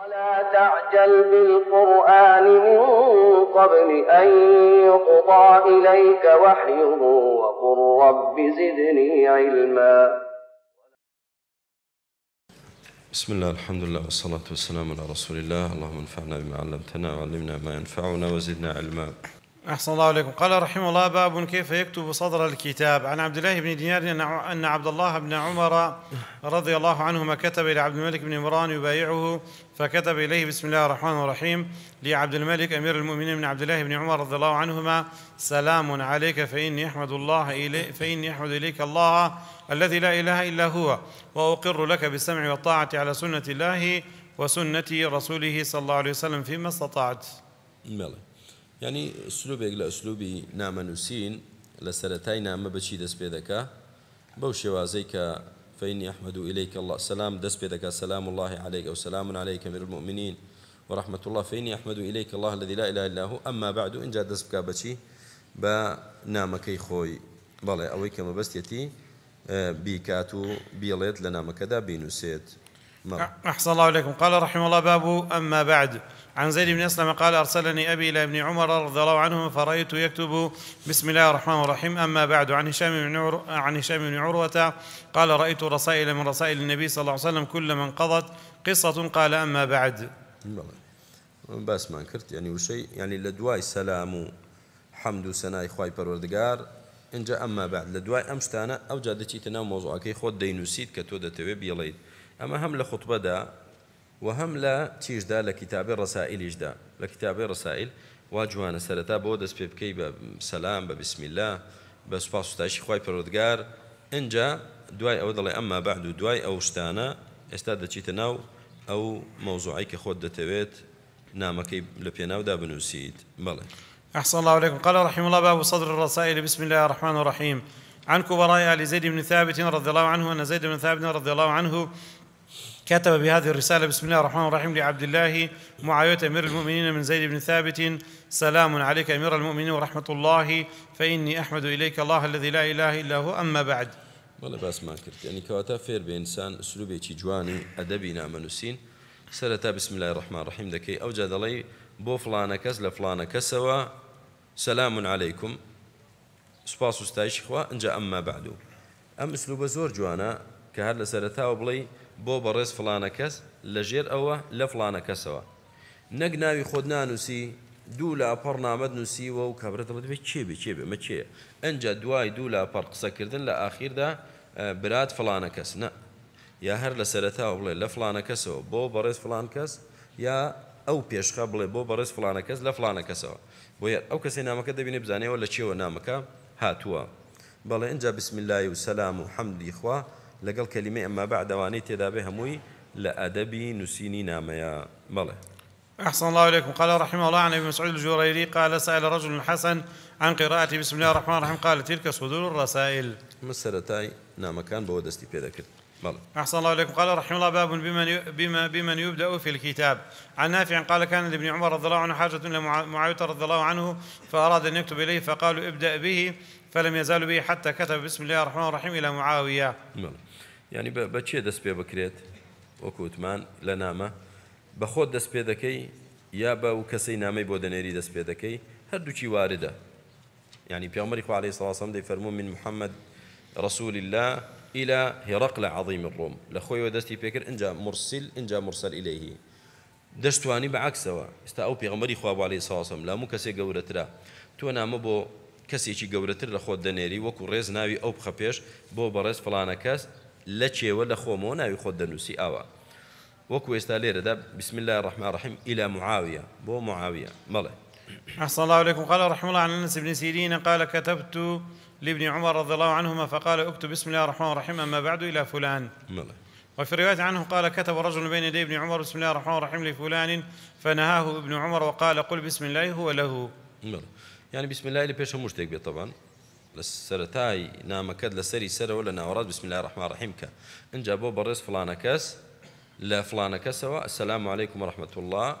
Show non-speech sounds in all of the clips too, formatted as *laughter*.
ولا تعجل بالقرآن من قبل أن يقضى إليك وحيه وقل رب زدني علما بسم الله الحمد لله والصلاة والسلام على رسول الله اللهم انفعنا بما علمتنا وعلمنا ما ينفعنا وزدنا علما أحسن الله عليكم قال رحمه الله باب كيف يكتب صدر الكتاب عن عبد الله بن دينار أن عبد الله بن عمر رضي الله عنهما كتب إلى عبد الملك بن عمران يبايعه فكتب إليه بسم الله الرحمن الرحيم لعبد الملك أمير المؤمنين من عبد الله بن عمر رضي الله عنهما سلام عليك فإني أحمد الله إلي فإني أحمد إليك الله الذي لا إله إلا هو وأقر لك بالسمع والطاعة على سنة الله وسنة رسوله صلى الله عليه وسلم فيما استطعت. يعني سلوبێک لە ئەسلوبی نامەنووسین لە سەتای نامە بچی دەست پێ دەکا بەو شێوازەی کە فینی الله سلام دس پێ سلام الله عليك او سلام عليك من المؤمنين ورحمة الله فاني أحمد إليك الله الذي لا إله إلا هو أما بعد إن جاء دسبك بشي بنامكي خوي بلى اويك ما بستيتي بيكاتو و لنا اه، لە نامەکەدا نعم أحسن الله عليكم قال رحمه الله باب أما بعد عن زيد بن أسلم قال أرسلني أبي إلى ابن عمر رضي الله عنهما فرأيت يكتب بسم الله الرحمن الرحيم أما بعد عن هشام بن عر... عن هشام بن عروة قال رأيت رسائل من رسائل النبي صلى الله عليه وسلم كلما انقضت قصة قال أما بعد نعم. باس ما انكرت يعني وشي يعني لدواي سلام حمد وسناي خواي پروردگار جاء اما بعد لدواي امشتانا او جادتي تنام موضوعك خود دينوسيد كتو دتوي بيليد أما هم لخطبة دا وهم لا تيج دا لكتاب الرسائل ڕسائلیشدا لكتاب الرسائل ڕسائل سرتا بود سەرەتا بۆ بسلام پێ الله بس فاسو تاشي خواي بە انجا دواي او دلي اما بعد دواي او استانا استاد دوای او موضوعي كي خود ناو ئەو مەوزوعایی کە خۆت دەتەوێت أحسن الله عليكم قال رحمه الله باب صدر الرسائل بسم الله الرحمن الرحيم عن كبراء آل زيد بن ثابت رضي الله عنه أن زيد بن ثابت رضي الله عنه كتب بهذه الرسالة بسم الله الرحمن الرحيم لعبد الله معاوية أمير المؤمنين من زيد بن ثابت سلام عليك أمير المؤمنين ورحمة الله فإني أحمد إليك الله الذي لا إله إلا هو أما بعد بەڵە باسمان کرد يعني كواتا فير بإنسان ئینسان سلوبێکی أدبي ئەدەبی نعم نامەنووسین سەرەتا بسم الله الرحمن الرحيم دكي أوجد لي دەڵێ بۆ فلانا کەس لە فلانە کەسەوە سەلامون عیکم سوپاس وستایشی خوا بعدو ام اسلوب زور جوانا کە هەر وبلي بۆ بەڕێز فلانە کەس لەژێر ئەوە لە فلانە کەسەوە نەک ناوی خۆت نانووسی دوو لاپەڕ نامەد نووسیوە و کابرێت بێ کێبێ کێبێ مەچێ ئەجا دوای دوو لاپەڕ قسەکردن لە ئاخیردا برات فلانە کەس نە یا هەر لە سەرەتاوە بڵێ لە فلانە کەسەوە بۆ بەڕێز فلان کەس یا ئەو پێشخە بڵێ بۆ بەڕێز فلانە کەس لە فلانە کەسەوە بۆیە ئەو کەسی نامەکە دەبینێ بزانێەوە لە چێوە نامەکە هاتووە بەڵێ ئەجا بسم اللهی و سەسلام و حەمدی خوا لقل كلمة ما بعد وانيت بێ موي لأدبي نسيني نووسینی نامەیە أحسن الله إليكم قال رحمه الله عن أبي مسعود الجريري قال سأل رجل حسن عن قراءة بسم الله الرحمن الرحيم قال تلك صدور الرسائل مسرتاي نام كان بودستي بيدكر أحسن الله إليكم قال رحمه الله باب بمن بما بمن يبدأ في الكتاب عن نافع قال كان لابن عمر رضي الله عنه حاجة إلى معاوية رضي الله عنه فأراد أن يكتب إليه فقالوا ابدأ به فلم يزالوا به حتى كتب بسم الله الرحمن الرحيم إلى معاوية ملي. ینی بە چێ دەست پێ بکرێت وەکووتمان لە نامە بە خۆت دەست پێ دەکەی یا بە و کەسەی نامەی بۆ دەنێری دەست پێ دەکەی هەردووچی واردە يعني بيامري عليه الصلاة والسلام دي فرمون من محمد رسول الله إلى هرقل عظيم الروم لخوي ودستي بيكر إنجا مرسل إنجا مرسل إليه دشتواني بعكسوا استا أو بيغمري خواب عليه الصلاة والسلام لا مكسي قورترا تونا مبو کەسێکی گەورەتر لە خۆت دەنێری وەکو ڕێز ناوی ئەو بخەپێش بۆ بەڕێز فلانە کەس لچه ولا خومونا خۆمەوە ناوی اوا وكو ئاوە وەکو بسم الله الرحمن الرحيم إلى معاوية بو معاوية بەڵێ أحسن الله عليكم قال رحمه الله عن أنس بن سيرين قال كتبت لابن عمر رضي الله عنهما فقال اكتب بسم الله الرحمن الرحيم أما بعد إلى فلان ملي. وفي رواية عنه قال كتب رجل بين يدي ابن عمر بسم الله الرحمن الرحيم لفلان فنهاه ابن عمر وقال قل بسم الله هو له ملي. يعني بسم الله اللي بيشه مشتك طبعا نام كد لسري سر ولا سەرەوە بسم الله بسم الرحيم ڕحماڕحیمکە ان بۆ بەڕێز فلان كاس لا فلان کەسەوە السلام عليكم ورحمه الله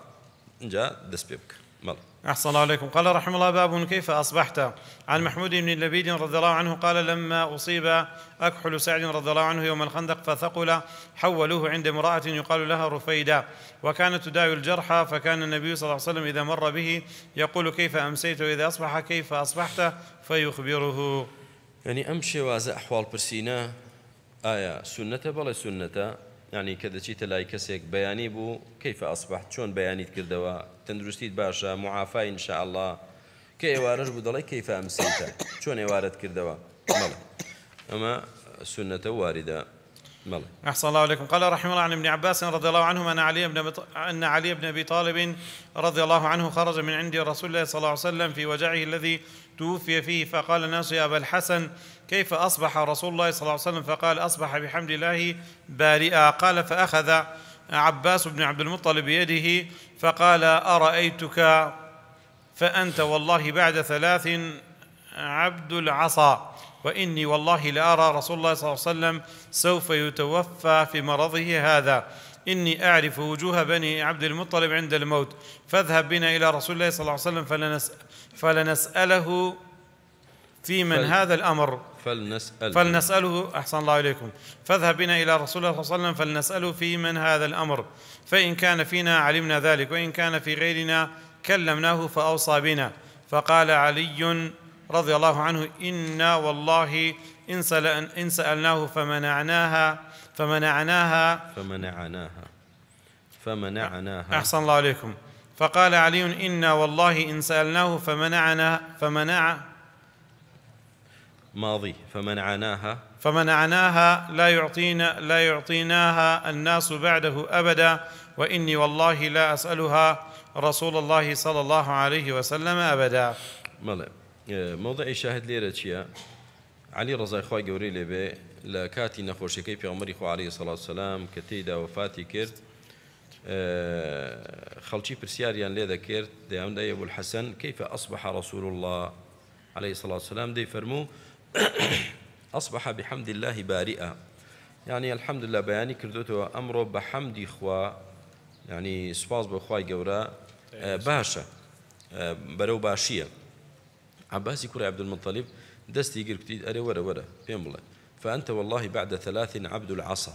ان دەست دسبيبك بکە أحسن الله عليكم قال رحمه الله باب كيف أصبحت عن محمود بن لبيد رضي الله عنه قال لما أصيب أكحل سعد رضي الله عنه يوم الخندق فثقل حولوه عند امرأة يقال لها رفيدة وكانت تداوي الجرحى فكان النبي صلى الله عليه وسلم إذا مر به يقول كيف أمسيت وإذا أصبح كيف أصبحت فيخبره يعني أمشي وازع أحوال برسينا آية سنة بلا سنة ینی کە بياني بو كيف اصبحت بوو بياني ئەسبحت چۆن باشا معافى ان شاء الله انشاءله وارج ئێوارەش كيف امسيت کەیفە وارد چۆن ئێوارەت اما سنه وارده واردە أحسن الله عليكم قال رحمه الله عن ابن عباس رضي الله عنهما أن علي بن بط... أن علي بن أبي طالب رضي الله عنه خرج من عند رسول الله صلى الله عليه وسلم في وجعه الذي توفي فيه فقال الناس يا أبا الحسن كيف أصبح رسول الله صلى الله عليه وسلم فقال أصبح بحمد الله بارئا قال فأخذ عباس بن عبد المطلب بيده فقال أرأيتك فأنت والله بعد ثلاث عبد العصا وإني والله لأرى رسول الله صلى الله عليه وسلم سوف يتوفى في مرضه هذا إني أعرف وجوه بني عبد المطلب عند الموت فاذهب بنا إلى رسول الله صلى الله عليه وسلم فلنسأله في من طيب. هذا الأمر فلنسأله فلنسأله أحسن الله إليكم فاذهب بنا إلى رسول الله صلى الله عليه وسلم فلنسأله في من هذا الأمر فإن كان فينا علمنا ذلك وإن كان في غيرنا كلمناه فأوصى بنا فقال علي رضي الله عنه إنا والله إن سألناه فمنعناها فمنعناها فمنعناها فمنعناها أحسن الله عليكم فقال علي إنا والله إن سألناه فمنعنا فمنع ماضي فمنعناها فمنعناها لا يعطينا لا يعطيناها الناس بعده أبدا وإني والله لا أسألها رسول الله صلى الله عليه وسلم أبدا مالا إيه، موضع الشاهد ليرة علي رضا جوري لي بي لكاتي نخوشي كيف عمر اخو عليه الصلاة والسلام كتيدا وفاتي كرت إيه، خلشي برسياريان لذا كرت دي أبو الحسن كيف أصبح رسول الله عليه الصلاة والسلام دي فرموه *coughs* أصبح بحمد الله بارئا يعني الحمد لله بياني كردوتو أمره بحمد إخوة يعني سباز بخواي جورا آه، إيه، باشا آه، برو باشية عباسي كوري عبد المطلب دستي قركتي أري ورا ورا فين فأنت والله بعد ثلاث عبد العصا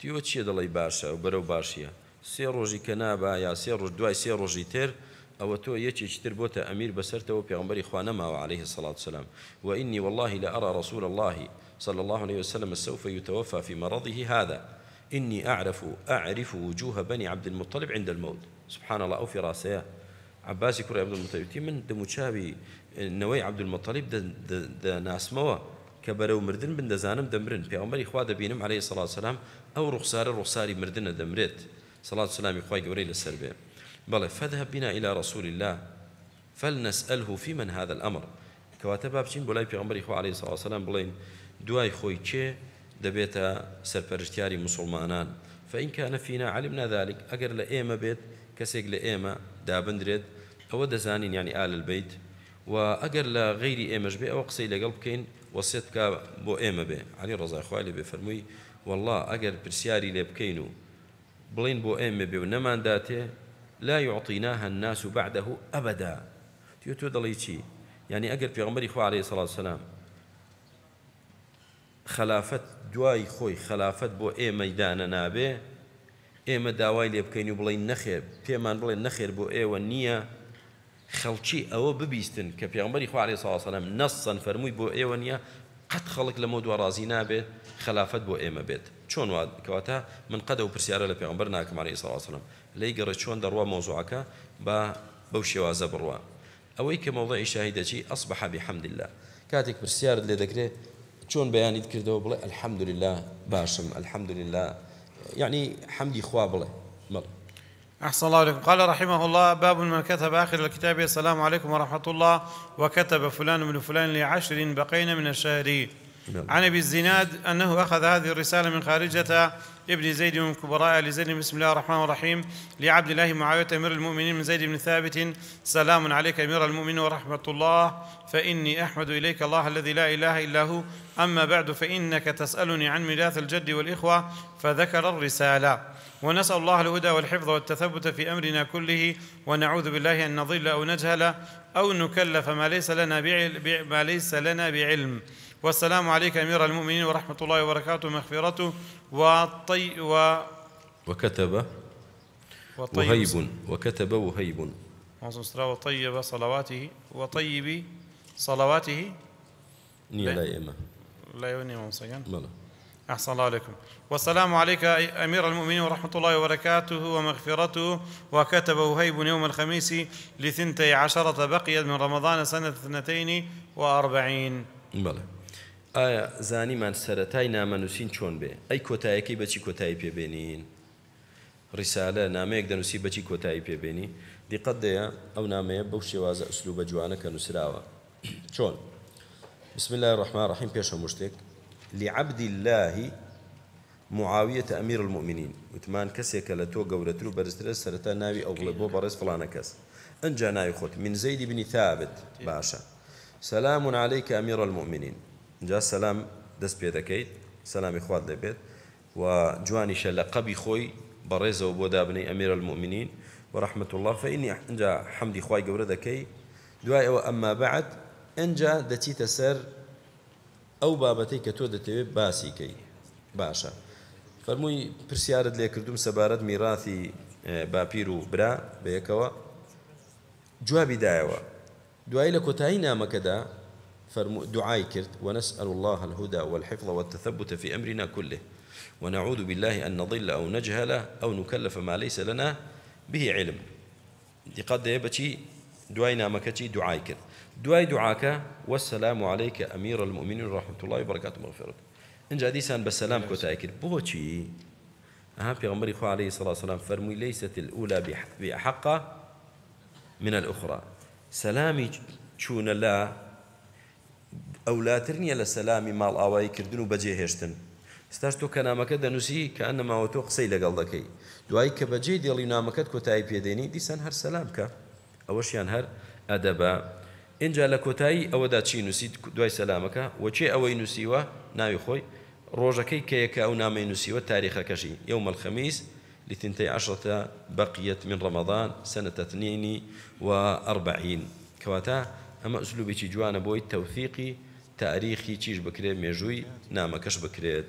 تيوتشي دلي باشا وبرو باشية سيروجي كنابا يا سيروج دواي سيروجي تير چتر تۆ یەکێکتر بۆتە او بەسەرتەوە خوانه ما عليه الصلاة والسلام وإني والله لأرى رسول الله صلى الله عليه وسلم سوف يتوفى في مرضه هذا إني أعرف أعرف وجوه بني عبد المطلب عند الموت سبحان الله أو في راسه عباس كرة عبد المطلب من دمشابي نوي عبد المطلب د ناس موا كبرو مردن بن دزانم دمرن بيغمبري خوا بينم عليه الصلاة والسلام أو رخصار رخصاري مردن دمرت صلاة والسلام يخوي غوري للسربيه بل فذهب بنا إلى رسول الله فلنسأله في من هذا الأمر كواتب بابچین بلاي لای پێغمبەری عليه الصلاة والسلام بڵین دواي خوي کێ دبيتا سرپرشتياري مسلمانان فإن كان فينا علمنا ذلك أجر ايما بيت كسيق ايما دابندريد أو دزانين يعني آل البيت وأجر لغير إيما بي أو قصي لقلب كين وصيتك بو إيما بي علي رضا إخوالي بفرمي والله أجر برسياري لبكينو بلين بو إيما بي ونمان داتي لا يعطيناها الناس بعده أبدا تيوتو دليتي يعني أجر في غمري خو عليه الصلاة والسلام خلافت دوای بو خلافت بۆ ئێمە اي نابێ ئێمە داوای لێ بکەین و بڵین نەخێر پێمان نخير بو اي ئێوە خلشي او ببيستن ببیستن کە عليه الصلاه والسلام نصا فرمي بو اي ونيا قد خلق لمود ورازينا به خلافت بو ايما بيت چون كواتا من قد برسياره پرسياره لپیغمبر ناكم عليه الصلاة والسلام لي قرر چون دروا موضوعك با بوشي وازا بروا او ايك موضع شاهدتي اصبح بحمد الله كاتك برسيارة اللي ذكره چون بياني ذكرته بله الحمد لله باشم الحمد لله يعني حمدي خواب أحسن الله عليكم قال رحمه الله باب من كتب آخر الكتاب السلام عليكم ورحمة الله وكتب فلان من فلان لعشر بقين من الشهر نعم. عن أبي الزناد أنه أخذ هذه الرسالة من خارجة ابن زيد من كبراء لزيد بسم الله الرحمن الرحيم لعبد الله معاوية أمير المؤمنين من زيد بن ثابت سلام عليك أمير المؤمنين ورحمة الله فإني أحمد إليك الله الذي لا إله إلا هو أما بعد فإنك تسألني عن ميراث الجد والإخوة فذكر الرسالة ونسأل الله الهدى والحفظ والتثبت في أمرنا كله ونعوذ بالله أن نضل أو نجهل أو نكلف ما ليس لنا بعلم, ما ليس لنا بعلم والسلام عليك أمير المؤمنين ورحمة الله وبركاته ومغفرته وطي و وكتب وطيب وهيب وكتب وهيب وطيب صلواته وطيب صلواته ني لا يما لا يوني منصيا بلى أحسن الله عليكم والسلام عليك أمير المؤمنين ورحمة الله وبركاته ومغفرته وكتب وهيب يوم الخميس لثنتي عشرة بقيت من رمضان سنة اثنتين وأربعين بلى آیا من سرتای نامنوسین چون بی؟ ای کوتای کی بچی کوتای پی بینین؟ رساله نامه یک دنوسی بچی کوتای پی بینی؟ دقت دیا؟ او نامه بخشی ئەسلو اسلوب جوانه کە نووسراوە چون بسم الله الرحمن الرحيم بيش مشتك لعبد الله معاویه امیر المؤمنین. اتمن کسی که لتو جورت قورتلو برستر سرتا ناوي أو غلبو برس فلان کس. انجا نای خود من زيد بن ثابت باشه. سلام عليك أمير المؤمنين جا سلام دەست پێ دەکەیت سلام خوات دەبێت و جوانیشە لە قەبی خۆی بەڕێزەوە بۆ دابنەی ئەمیر المؤمنین ورحمة الله فإني إنجا حمدي خواي قبر ذكي دواء وأما بعد إنجا دتي تسر أو بابتي كتو دتي باسي كي باشا فرموي برسيارد لي كردوم سبارد ميراثي اه، باپیرو برا بەیەکەوە جوابی دایەوە دوای لە کۆتایی نامەکەدا فرمو دعاي كرت ونسأل الله الهدى والحفظ والتثبت في أمرنا كله ونعوذ بالله أن نضل أو نجهل أو نكلف ما ليس لنا به علم قد يبتي دوای نامەکەچی دعاي كرت دعاي دعاك والسلام عليك أمير المؤمنين رحمة الله وبركاته مغفرة إن جديسا بە سەسلام بوتي أهم في غمري خو عليه الصلاة سلام فرمي ليست الأولى بحق من الأخرى سلامي شون الله أو لا ترني على سلامي مال اواي كردن وبجي هشتن استاشتو كلامك دنسي كانما وتوق سيل قلدكي دواي كبجي ديالي نامكت كو تايب يديني دي سنهر سلامك اوش ينهر ادبا ان جالك تاي او داتشي نسي دواي سلامك وشي اوي نسي و ناوي خوي روجكي كيك او نامي نسي وتاريخ كشي يوم الخميس لثنتي عشرة بقيت من رمضان سنة اثنين واربعين كواتا أما أسلوبي جوانا بوي التوثيقي تيج بكري ميجوي نعم كش بكريت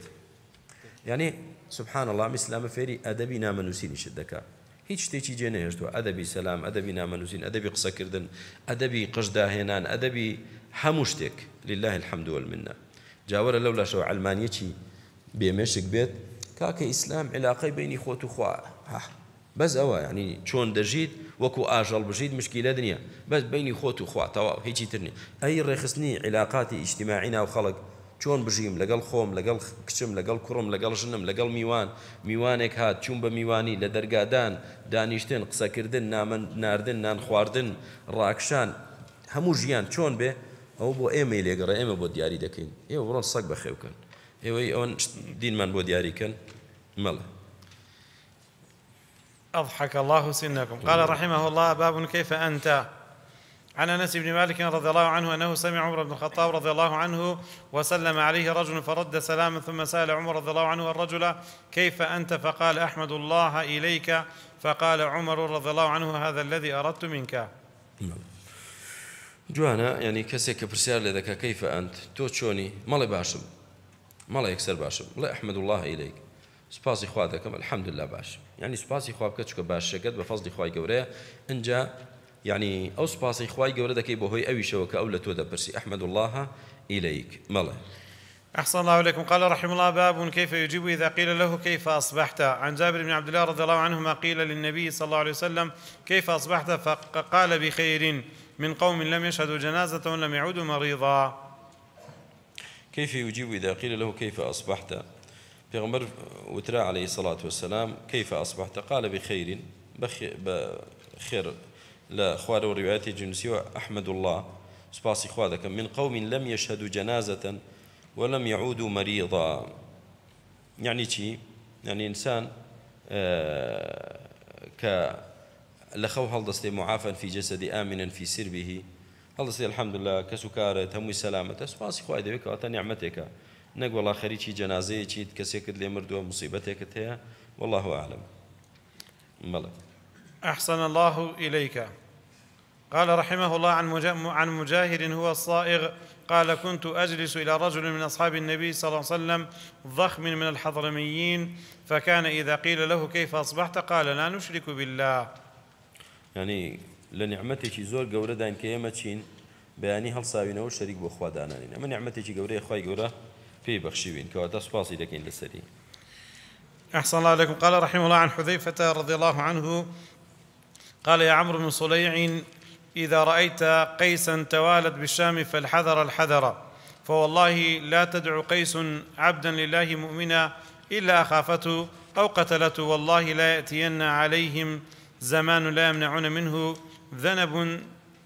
يعني سبحان الله فيري میسلام فێری شدكا نامەنووسینیشت تيجي هیچ شتێکی جێنێهشتوە أدبي سەسلام ئەدەبی نامەنووسین ئەدەبی قسەکردن ادبي قشدا نعم ئەدەبی أدبي شتێک لله الحمد والمنة جاور لولا شو علمانيتي بيمشك بيت كاك إسلام علاقة بيني خوتو خوا بەس ئەوە ینی چۆن دەژیت وەکو ئاژەڵ بژیت مشکیلە دنیا بەس بینی خۆت و خواتەوە هیچی ترنی ئەی ڕێخستنی علااقاتی ئیشتیماعی ناو خەڵک چۆن بژیم لەگەڵ خۆم لەگەڵ کچم لەگەڵ کوڕم لەگەڵ ژنم لەگەڵ میوان میوانێک هات چوون بە میوانی لە دەرگادان دانیشتن قسەکردن نامەن ناردن نان خواردن ڕاکشان هەموو ژیان چۆن بێ ئەو بۆ ئێمە لێگەڕ ئێمە بۆ دیاری دەکەین ئێوە بڕۆن سەگ بەخێوکەن ئێوەی ئەوەن دینمان بۆ دیاریکەن مەڵە أضحك الله سنكم قال رحمه الله باب كيف أنت عن انس بن مالك رضي الله عنه انه سمع عمر بن الخطاب رضي الله عنه وسلم عليه رجل فرد سلاما ثم سال عمر رضي الله عنه الرجل كيف انت فقال احمد الله اليك فقال عمر رضي الله عنه هذا الذي اردت منك نعم. جوانا يعني كسك برسال لك كيف انت ما تشوني مالي باشم مالي يكسر باشم لا احمد الله اليك سباسي اخواتك الحمد لله باشم يعني سباسي خواب بکە چکە باشەکەت بە فەزلی خی إن اینجا يعني او سباسي خی گەورە دەکەی بۆ هۆی ئەویشەوە کە ئەو لە تۆ دەپرسی الله إليك مڵێ أحسن الله عليكم قال رحمه الله باب كيف يجيب إذا قيل له كيف أصبحت عن جابر بن عبد الله رضي الله عنهما قيل للنبي صلى الله عليه وسلم كيف أصبحت فقال بخير من قوم لم يشهدوا جنازة ولم يعودوا مريضا كيف يجيب إذا قيل له كيف أصبحت غمر وترى عليه الصلاة والسلام كيف أصبحت قال بخير بخير لا خوار وروايات جنسي أحمد الله سباسي خوادك من قوم لم يشهدوا جنازة ولم يعودوا مريضا يعني شيء يعني إنسان ك اه، لخو دستي معافا في جسدی آمنا في سربه هل دستي الحمد لله كسكارة سەلامەتە السلامة سباسي خوادك وتنعمتك چی کسی که جەنازەیەکییت کەسێکت لێ مردووە مصیبەتێکت هەیە والله عالم بڵێ أحسن الله إليك قال رحمه الله عن عن مجاهد هو الصائغ قال كنت أجلس إلى رجل من أصحاب النبي صلى الله عليه وسلم ضخم من الحضرميين فكان إذا قيل له كيف أصبحت قال لا نشرك بالله يعني لنعمتي شي زور قوردان دان كيما تشين بياني هل ساوينه وشريك بخوا دانانين أما نعمتك قورة يا أخوي قورة في بەخشیوین کەواتە سوپاسی لكين لەسەری أحسن الله لكم قال رحمه الله عن حذيفة رضي الله عنه قال يا عمرو بن صليع إذا رأيت قيسا توالت بالشام فالحذر الحذر فوالله لا تدع قيس عبدا لله مؤمنا إلا أخافته أو قتلته والله لا يأتين عليهم زمان لا يمنعون منه ذنب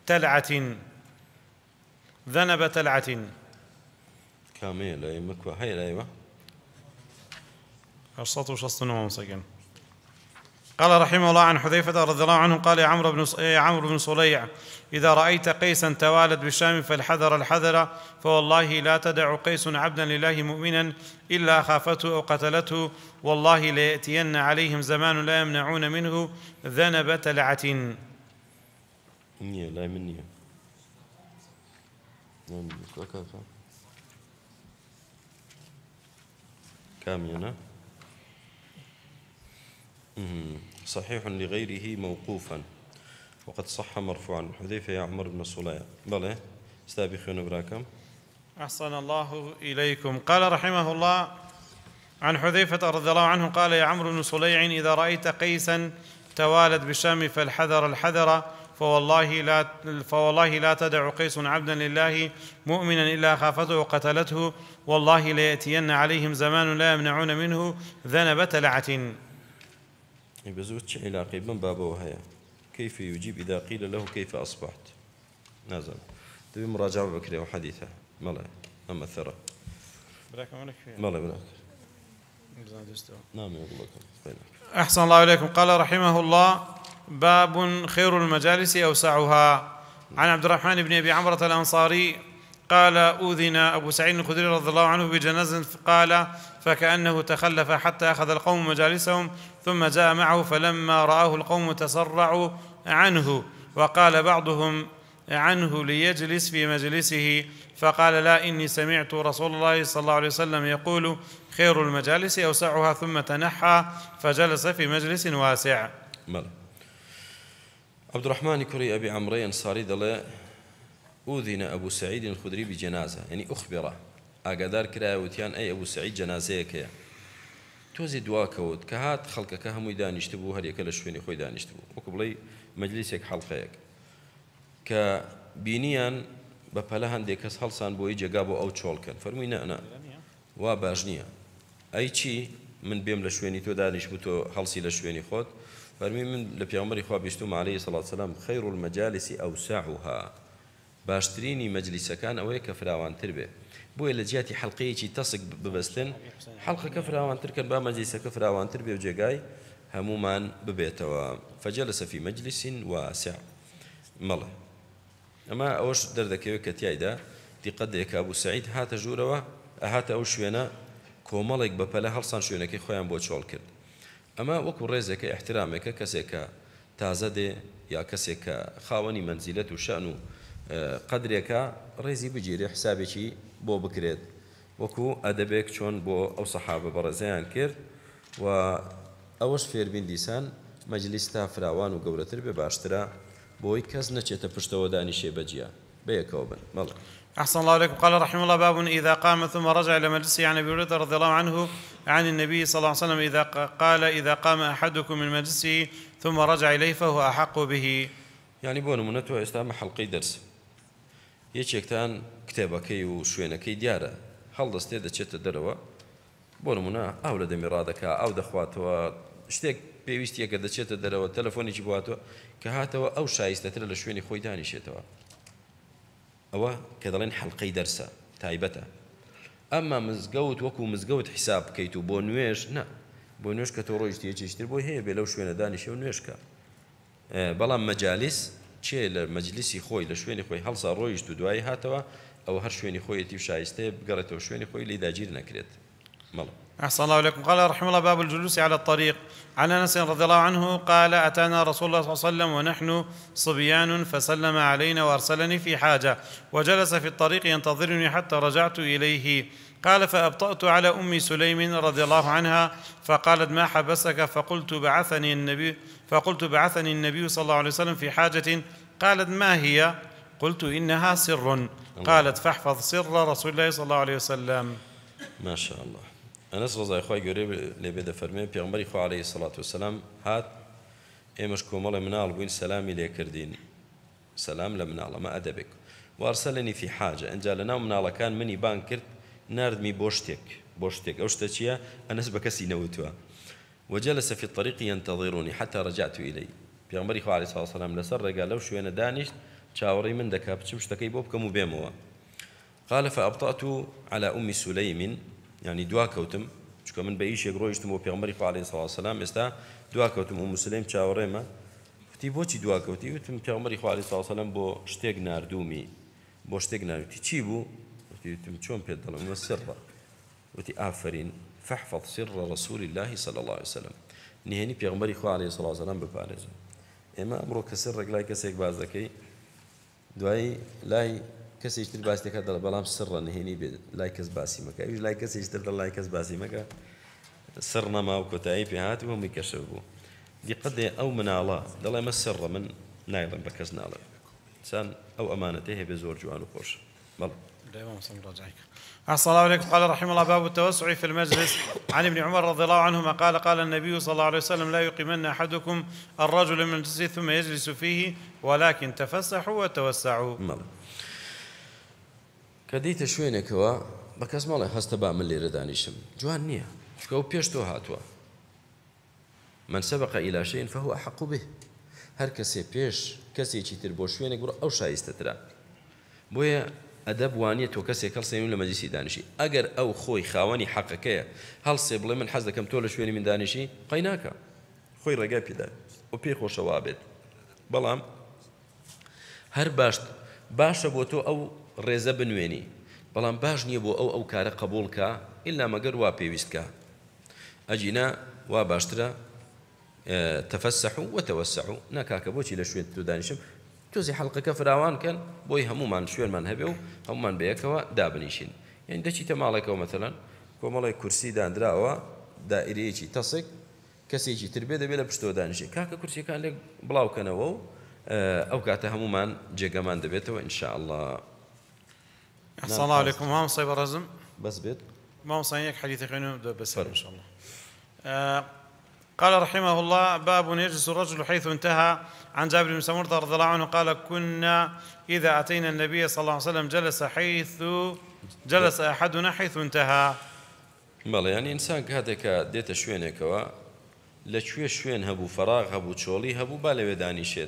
تلعة ذنب تلعة kaamela i më kua hajra ima وشصت ومسجن قال رحمه الله عن حذيفة رضي الله عنه قال يا عمرو بن عمرو بن صليع إذا رأيت قيسا توالد بالشام فالحذر الحذر فوالله لا تدع قيس عبدا لله مؤمنا إلا خافته أو قتلته والله ليأتين عليهم زمان لا يمنعون منه ذنب تلعة لا مني لا مني كامنة نعم. صحيح لغيره موقوفا وقد صح مرفوعا حذيفة يا عمر بن صلايا بلى استابخون براكم أحسن الله إليكم قال رحمه الله عن حذيفة رضي الله عنه قال يا عمرو بن صليع إذا رأيت قيسا توالت بالشام فالحذر الحذر فوالله لا فوالله لا تدع قيس عبدا لله مؤمنا الا خافته وقتلته والله لياتين عليهم زمان لا يمنعون منه ذنب تلعه. بزوج علاقي من بابه وهي كيف يجيب اذا قيل له كيف اصبحت؟ نزل تبي مراجعه بكري وحديثه ملا اما الثرى. بلاك ملا بلاك. نعم يا طيب. أحسن الله إليكم قال رحمه الله باب خير المجالس أوسعها عن عبد الرحمن بن أبي عمرة الأنصاري قال أوذن أبو سعيد الخدري رضي الله عنه بجنازة قال فكأنه تخلف حتى أخذ القوم مجالسهم ثم جاء معه فلما رآه القوم تسرعوا عنه وقال بعضهم عنه ليجلس في مجلسه فقال لا إني سمعت رسول الله صلى الله عليه وسلم يقول خير المجالس أوسعها ثم تنحى فجلس في مجلس واسع ملا. عبد الرحمن كري أبي عمري أنصاري دلي أذن أبو سعيد الخدري بجنازة يعني أخبره أقدر كرا وتيان أي أبو سعيد جنازة كيا توزي دواکەوت كود هات خلك هەمووی دانیشت يشتبو هري كلا شويني خوي دان يشتبو وەکو مجلسك مەجلیسێک حڵخەیەک کە بینیان ديك پەلە هەندێک بوي جابو أو جێگا بۆ ئەو چۆڵکەن فەرمووی نەنا من بيم لشويني تو تۆ بتو بوو تۆ خود فەرمی من لە پیامەری خوا بشتوم عليه سڵات سلام خەیر المەجالسی ئەوساعها باشترینی مەجلیسەکان ئەوەیە کە فراوانتر بێ بۆیە لە جیاتی حلقەیەکی تەسک ببەستن حلقەکە فراوانترکەن با مەجلیسەکە فراوانتر بێ و جێگای هەمومان ببێتەوە فجلس في مجلس واسع مەڵێ ئەمە ئەوەش دەردەکەوێت کە تایدا دیقەت دێکا بوو سعید هاتە ژوورەوە ئەهاتە ئەو شوێنە کۆمەڵێک بەپەلە هەڵسان شوێنەکەی خۆیان بۆ چۆڵ کرد ئەمە وەکو ڕێزێکە احترامێکە کەسێکە تازە دێ یا کەسێک کە خاوەنی منزیلەت و شەن و قدرێکە ڕێزی بگیری حسابێکی بۆ بکرێت وەکو ئەدەبێک چۆن بۆ ئەو سەحابە بەڕێزیان کرد و ئەوەش فێربین دیسان مەجلیس تا فراوان و گەورەتر بێ باشترە بۆی کەس نەچێتە پشتەوە دانیشێ بەجیە بەیەکەوە بن مەڵک. أحسن الله عليكم قال رحمه الله باب إذا قام ثم رجع إلى مجلسه عن أبي هريرة رضي الله عنه عن النبي صلى الله عليه وسلم إذا قال إذا قام أحدكم من مجلسه ثم رجع إليه فهو أحق به يعني بۆ نمونەتەوە ئێستا حلقي درس دەرس یەکێکتان کتێبەکەی و شوێنەکەی دیارە هەڵدەستێ دەچێتە بون بۆ نمونە ئاو أو دەمیڕادەکە ئاو دەخواتەوە شتێک پێویستیەکە دەچێتە دەرەوە تلفوني بواتەوە کە أو ئەو شایستەتر لە شوێنی ئەوە کە دەڵێن حەلقەی دەرسە تایبەتە ئەمما مزگەوت وەکو مزگەوت حیساب بکەیت و بۆ نوێژ نه بۆ نوێش کە تۆ ڕۆیشتی یەکیشتر بۆ هەیە بێ لەو شوێنە دانیشە و نوێشکە بەڵام مەجالیس چێ لە مەجلیسی خۆی لە شوێنی خۆی هەڵسا ڕۆیشت و دوایی هاتەوە ئەو هەر شوێنی خۆیەتی شایستەیە بگەڕێتەوە شوێنی خۆی لی داگیر نەکرێت مەڵە أحسن الله عليكم قال رحمه الله باب الجلوس على الطريق عن أنس رضي الله عنه قال أتانا رسول الله صلى الله عليه وسلم ونحن صبيان فسلم علينا وأرسلني في حاجة وجلس في الطريق ينتظرني حتى رجعت إليه قال فأبطأت على أم سليم رضي الله عنها فقالت ما حبسك فقلت بعثني النبي فقلت بعثني النبي صلى الله عليه وسلم في حاجة قالت ما هي قلت إنها سر قالت فاحفظ سر رسول الله صلى الله عليه وسلم ما شاء الله انس ڕزای خی يقول لي بدا پێمەری خوا عليهەی عليه و والسلام هات ئێمەش کۆمەڵی مناڵ بووین سەلامی لێکردین سەسلام لە مناڵەمە ئەدەبێک وارسەلنی فی حاجە ئەنجا لە ناو مناڵەکان منی بان کرد كان مني بانكرت بۆ شتێک ئەو شتە چییە ئەنس بە کەسی نەوتووە وجلس في الطريق ينتظرني حتى رجعت إلي پێغمبەری خوا عليه الصلاة والسلام قال لو شو أنا دانیشت چاوەڕی من دەکا بچم شتەکەی بۆ بکەم و قال فأبطأت على أم سليم یعنی دوا کەوتم چکە من بە ئیشێک ڕۆیشتم بۆ پێمەری پاڵی ساڵسەسلام ئێستا دوا کەوتم و مسلیم چاوەڕێمە وتی بۆچی دواکەوتی وتم پێمەری خوالی ساڵسەلم بۆ شتێک نردومی بۆ شتێک ناویتی چی بوو وتم چۆن پێ دەڵم وە سڕە وتی ئافرین فەحفەڵ سر رەسووری اللهی سەل الله وسلم نهێنی پێغمبەری خوا عليه سڵازەلام بپارێزم ئێمە ئەمڕۆ کەسەر ڕێک لای کەسێک باز دەکەی دوایی لای کسی تر باسی دەکات دل بالام سر نه هنی لای لایکس باسی مکه ویش لایکس کەسێک تر دەڵ لای باسی مکه سر نما و کۆتایی پێهات بۆ می دی بوو او من علا دل مە سر من نایڵم بە کەس ناڵێ چان ئەو ئەمانەتەی هەبێ زۆر جوان و خۆش بەڵ السلام عليكم قال رحم الله باب التوسع في المجلس عن ابن عمر رضي الله عنهما قال قال النبي صلى الله عليه وسلم لا يقيمن احدكم الرجل من المجلس ثم يجلس فيه ولكن تفسحوا وتوسعوا مالك. کە دیتە شوێنێکەوە بە کەس ماڵی هەستە با من لێرە دانیشم جوان نییە چکە و پێش تۆ هاتووە من سەبق ئیلاشین فەهو حەقو به هەر کەسێ پێش کەسێکی تر بۆ شوێنێک گوڕ ئەو شایستەترا بۆیە ئەدەب وانە تۆ کەسێک هەڵسەون لە مەجیسی دانیشی ئەگەر ئەو خۆی خاوەنی حەقەکەیە هەڵسێ بڵێ من حەز دەکەم تۆ لە شوێنی من دانیشی قەیناکە خۆی ڕێگە پێدا و پێی خۆشەوا بێت بەڵام هەر باش باشە بۆ تۆ ئەو ڕێزە بنوێنی بەڵام باش نییە بۆ ئەو ئەو کارە قبولکە ئللا مەگەر وا پێویستکە ئەجینا وا باشترە تەفەسەح و وەتەوەسەح و ناکاکە بۆچی لە شوێن تودانیشم تۆزی حڵلقەکە فراوانکەن بۆی هەمومان شوێنمان هەبێ و هەمومان بەیەکەوە دابنیشین یعنی دەچی تەماڵێکەوە مەتەلەن کۆمەڵی کورسی دانراوە دائرەیەکی تەسێک کەسێکی تربێ دەبێت لە پشتۆ دانیشێ کاکە کورسەکان لێک بڵاوکەنەوە و ئەو کاتە هەمومان جێگەمان دەبێتەوە انشاءله. نعم، السلام عليكم ما مصيب رزم بس بيت ما مصيب حديث غنو بس ان شاء الله آه، قال رحمه الله باب يجلس الرجل حيث انتهى عن جابر بن سمرة رضي الله عنه قال كنا إذا أتينا النبي صلى الله عليه وسلم جلس حيث جلس أحدنا حيث انتهى يعني إنسان كهذا ديت شوين كوا لشوي شوين هبو فراغ هبو تشولي هبو با لەوێ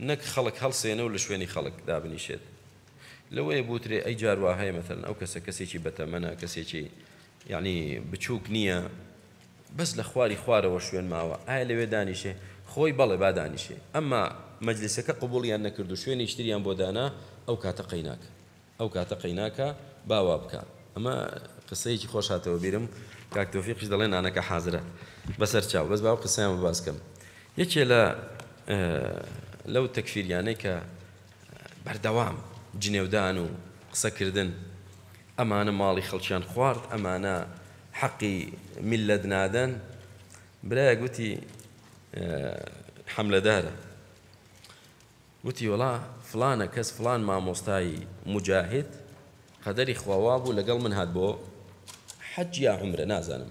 نك خلق خەڵک ولا و لە شوێنی خەڵک لەوەیە بوترێ ئەی جاروا هەیە مەتەن ئەو کەسە کەسێکی بەتەمەە کەسێکی یعنی بچووک نییە بەس لە خواری خوارەوە شوێن ماوە ئایا لەوێ دانیشێ خۆی بەڵێ بادانیشێ ئەما مەجلسەکە قوبولیان نەکرد و شوێنی شتریان بۆ دانا ئەو کاتە قەیناکە ئەو کاتە قەیناکە باوا بکە ئەمە قسەیەکی خۆشاتەوە بیرم کاکتۆفیقش دەڵێن نانەکە حازرە بەسەر چاو بەس باو قسەیان باسکەم یەکێ لە لەو تەکفیریانەی کە بەردەوام جنێودان و قسەکردن ئەمانە ماڵی خەڵکیان خوارد ئەمانە حەقی میلت نادەن برایە گوتی حملەدارە گوتی وڵا فلانە کەس فلان مامۆستایی مجاهد قەدەری خواوا بوو لەگەڵ من هات بۆ حەج یا عمرە نازانم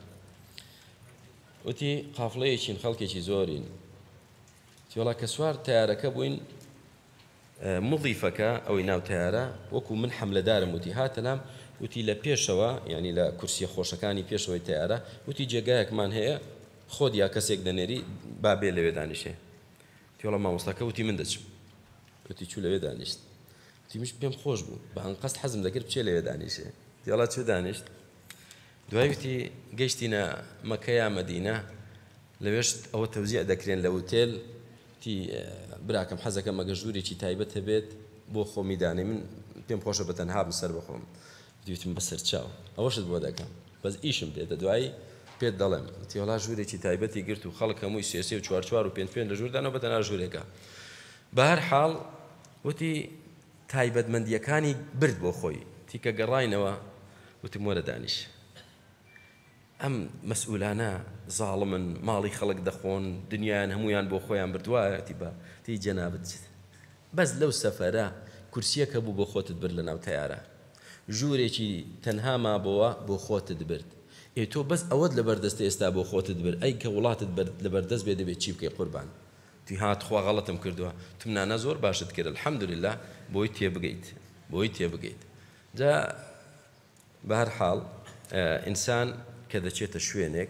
وتی قافڵەیەکین خەڵکێکی زۆرین تیوەڵا کە سوار تارەکە بووین مضیفەکە ئەوەی ناوتیارە وەکو من حملەدارم وتی هاتەلام وتی لە پێشەوە ینی لە کورسی خۆشەکانی پێشەوەی تیارە وتی جێگایەکمان هەیە خۆت یا کەسێک دەنێری بابێ لەوێ دانیشێ تیڵە مامۆستاکە وتی من دەچم وتی چوو لەوێ دانیشت تیمش پێم خۆش بوو بە هەنقەست حەزم دەکرد بچێ لەوێ دانیشێ دیڵە چوو دانیشت دوای وتی گەیشتینە مەکە یا مەدینە لەوێشت ئەوە تەوزیع دەکرێن لە وتێل تی براکەم حەزەکەم ئەگە ژوورێکی تایبەت هەبێت بۆ خۆمیدانێ من پێم خۆشە بە تەنها بسەر بخۆم دیوتم بەسەر چاو ئەوەشت بۆ دەکەم بەس ئیشم دێتە دوایی پێت دەڵێم تیۆڵا ژوورێکی تایبەتی گرت و خەڵک هەمووی سێسی و چوارچوار و پێ پێ لە ژووردانەوە بەتەنا ژوورێکە بە هەر حاڵ وتی تایبەتمەندیەکانی برد بۆ خۆی تیکە گەڕینەوە وتم وەرە دانیش ئەم مەسئولانە زاڵمن ماڵی خەڵک دەخۆن دنیایان هەمویان بۆ خۆیان بردوایەتی بە تی جەنابەت بەس لەو سەفەرە کورسیەکە بوو بۆ خۆتت بر لە ناو تیارە ژوورێکی تەنها مابەوە بۆ خۆتت برد ئێ تۆ بەس ئەوەت لە بەردەستە ئێستا بۆ خۆتت بر ئەی کە وڵاتت لە بەردەست بێ دەبێت چی بکەی قوربان توی هاتخوا غەڵەتم کردووە تمنانە زۆر باشت کرد الحەمدلله بۆی تێبگەیت بۆی تێبگەیت جا بە هەر حاڵ ئینسان کە دەچێتە شوێنێک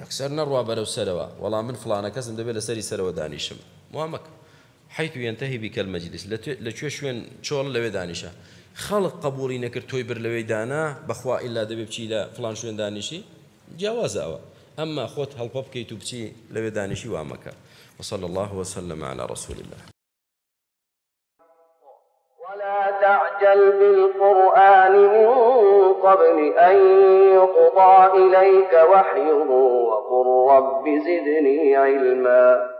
یەکسەر نەڕوا بەرەو سەرەوە وەڵام من فلانە کەسم دەبێت لە سەری سەرەوە دانیشم وامەک حیت وێنتەهی بیکەل مەجلیس لەکوێ شوێن چۆڵ لەوێ دانیشە خەڵق قبولی نەکرد تۆی بر لەوەی دانا بەخوا ئللا دەبێ بچی لە فلان شوێن دانیشی جیاوازەوە ئەمما خۆت هەڵپە بکەیت و بچی لەوێ دانیشی وامەکە وصل الله وسلم على رسول الله تعجل بالقرآن من قبل أن يقضى إليك وحيه وقل رب زدني علما